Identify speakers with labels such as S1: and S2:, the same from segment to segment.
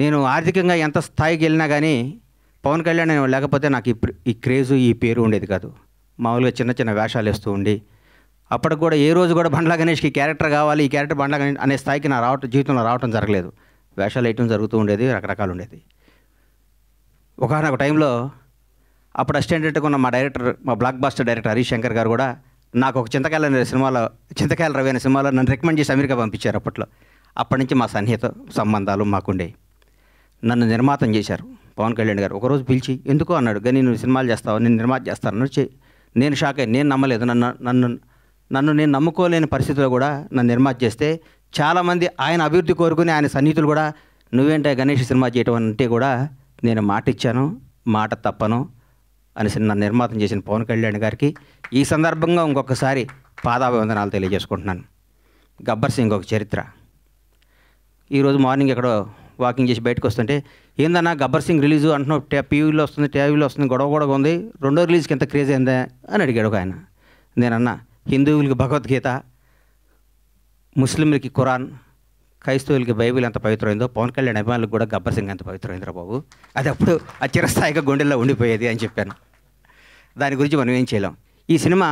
S1: నేను ఆర్థికంగా ఎంత స్థాయికి వెళ్ళినా కానీ పవన్ కళ్యాణ్ నేను లేకపోతే నాకు ఈ ఈ క్రేజు ఈ పేరు ఉండేది కాదు మామూలుగా చిన్న చిన్న వేషాలు వేస్తూ ఉండి అప్పటికి కూడా ఏ రోజు కూడా బండ్లా గణేష్కి క్యారెక్టర్ కావాలి ఈ క్యారెక్టర్ బండ్ల గణేష్ అనే స్థాయికి నా రావటం జీవితంలో రావటం జరగలేదు వేషాలు వేయటం జరుగుతూ ఉండేది రకరకాలు ఉండేది ఒకనొక టైంలో అప్పుడు అసిస్టెంట్గా ఉన్న మా డైరెక్టర్ మా blockbuster director Harish Shankar garu కూడా నాకు ఒక చింతకాయల అనే సినిమాలో చింతకాయల రవి అనే సినిమాలో నన్ను రికమెండ్ చేసి అమెరికా పంపించారు అప్పట్లో అప్పటి నుంచి మా సన్నిహిత సంబంధాలు మాకుండేవి నన్ను నిర్మాతం చేశారు పవన్ కళ్యాణ్ గారు ఒకరోజు పిలిచి ఎందుకో అన్నాడు కానీ నువ్వు సినిమాలు చేస్తావు నేను నిర్మాత చేస్తాను నేను షాక్ అయ్యి నేను నమ్మలేదు నన్ను నన్ను నన్ను నేను నమ్ముకోలేని పరిస్థితిలో కూడా నన్ను నిర్మాత చేస్తే చాలామంది ఆయన అభివృద్ధి కోరుకుని ఆయన సన్నిహితులు కూడా నువ్వేంటే గణేష్ సినిమా చేయటం అంటే కూడా నేను మాట ఇచ్చాను మాట తప్పను అని నన్ను నిర్మాతం చేసిన పవన్ కళ్యాణ్ గారికి ఈ సందర్భంగా ఇంకొకసారి పాదాభివందనాలు తెలియజేసుకుంటున్నాను గబ్బర్ సింగ్ ఒక చరిత్ర ఈరోజు మార్నింగ్ ఎక్కడో వాకింగ్ చేసి బయటకు వస్తుంటే ఏందన్నా గబ్బర్ సింగ్ రిలీజ్ అంటున్నావు టే పీవీలో వస్తుంది టీవీలో వస్తుంది గొడవ గొడవ ఉంది రెండో రిలీజ్కి ఎంత క్రేజ్ అయిందా అని అడిగాడు ఒక ఆయన నేనన్నా హిందువులకి భగవద్గీత ముస్లింలకి ఖురాన్ క్రైస్తవులకి బైబిల్ ఎంత పవిత్రమైందో పవన్ కళ్యాణ్ అభిమానులకు కూడా గబ్బర్ సింగ్ ఎంత పవిత్రమైందిరా బాబు అది అప్పుడు అచిరస్థాయిగా గుండెల్లో ఉండిపోయేది అని చెప్పాను దాని గురించి మనం ఏం చేయలేం ఈ సినిమా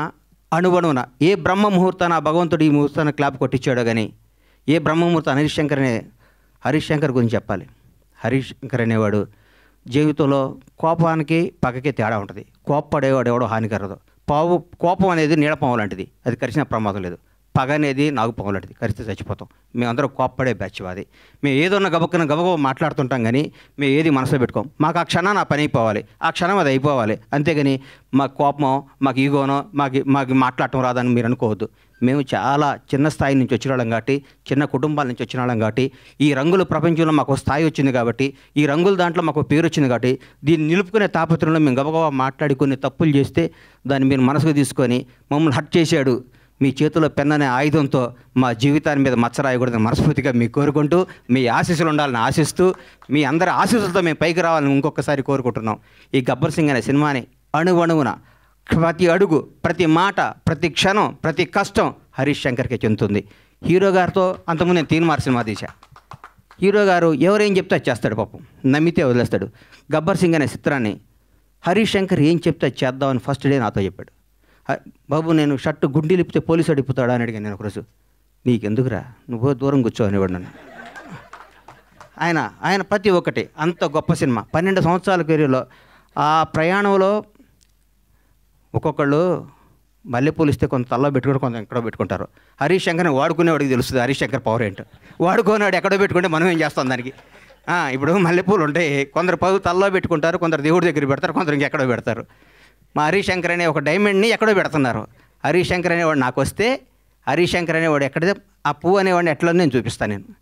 S1: అణువణువున ఏ బ్రహ్మ ముహూర్తాన భగవంతుడు ఈ ముహూర్తాన్ని క్లాప్ కొట్టించాడో కానీ ఏ బ్రహ్మ అనిల్ శంకర్ అనే హరీష్ శంకర్ గురించి చెప్పాలి హరీష్ శంకర్ అనేవాడు జీవితంలో కోపానికి పక్కకి తేడా ఉంటుంది కోప్పడేవాడు ఎవడో హానికరదు పావు కోపం అనేది నీడపాము లాంటిది అది కరిచిన ప్రమాదం లేదు పగ అనేది నాగుపగం లాంటిది కరిస్తే చచ్చిపోతాం మేమందరూ కోప్పడే బ్యాచ్ అది మేము ఉన్న గబక్కన గబగబ మాట్లాడుతుంటాం కానీ మేము ఏది మనసులో పెట్టుకోం మాకు ఆ క్షణం నా పని అయిపోవాలి ఆ క్షణం అది అయిపోవాలి అంతేగాని మా కోపమో మాకు ఈగోనో మాకు మాకు మాట్లాడటం రాదని మీరు అనుకోవద్దు మేము చాలా చిన్న స్థాయి నుంచి వచ్చిన వాళ్ళం కాబట్టి చిన్న కుటుంబాల నుంచి వచ్చిన వాళ్ళం కాబట్టి ఈ రంగుల ప్రపంచంలో మాకు స్థాయి వచ్చింది కాబట్టి ఈ రంగుల దాంట్లో మాకు పేరు వచ్చింది కాబట్టి దీన్ని నిలుపుకునే తాపత్రంలో మేము గబగబా మాట్లాడి కొన్ని తప్పులు చేస్తే దాన్ని మీరు మనసుకు తీసుకొని మమ్మల్ని హట్ చేశాడు మీ చేతిలో పెన్ననే ఆయుధంతో మా జీవితాన్ని మీద మచ్చ రాయకూడదని మనస్ఫూర్తిగా మీకు కోరుకుంటూ మీ ఆశీస్సులు ఉండాలని ఆశిస్తూ మీ అందరి ఆశీస్సులతో మేము పైకి రావాలని ఇంకొకసారి కోరుకుంటున్నాం ఈ గబ్బర్ సింగ్ అనే సినిమాని అణువణువున ప్రతి అడుగు ప్రతి మాట ప్రతి క్షణం ప్రతి కష్టం హరీష్ శంకర్కి చెందుతుంది హీరో గారితో అంతకుముందు నేను తీన్మార్ సినిమా తీశా హీరో గారు ఎవరేం చెప్తే చేస్తాడు పాపం నమ్మితే వదిలేస్తాడు గబ్బర్ సింగ్ అనే చిత్రాన్ని హరీష్ శంకర్ ఏం చెప్తే చేద్దామని ఫస్ట్ డే నాతో చెప్పాడు బాబు నేను షర్ట్ గుండి లిపితే పోలీసు అడిపుతాడా అని అడిగాను నేను ఒకరోజు నీకెందుకురా నువ్వు దూరం కూర్చో అనేవాడు నన్ను ఆయన ఆయన ప్రతి ఒక్కటి అంత గొప్ప సినిమా పన్నెండు సంవత్సరాల కెరీర్లో ఆ ప్రయాణంలో ఒక్కొక్కళ్ళు మల్లెపూలు ఇస్తే కొంత తల్లో పెట్టుకుని కొంత ఎక్కడో పెట్టుకుంటారు హరీష్ శంకర్ని వాడుకునేవాడికి తెలుస్తుంది హరీష్ శంకర్ పవర్ ఏంటో వాడుకునేవాడు ఎక్కడో పెట్టుకుంటే మనం ఏం చేస్తాం దానికి ఇప్పుడు మల్లెపూలు ఉంటాయి కొందరు పదు తల్లో పెట్టుకుంటారు కొందరు దేవుడి దగ్గర పెడతారు కొందరు ఇంకెక్కడో పెడతారు మా హరిశంకర్ అనే ఒక డైమండ్ని ఎక్కడో పెడుతున్నారు హరిశంకర్ అనేవాడు నాకు వస్తే హరిశంకర్ అనేవాడు ఎక్కడ ఆ పువ్వు అనేవాడిని ఎట్లా నేను చూపిస్తాను నేను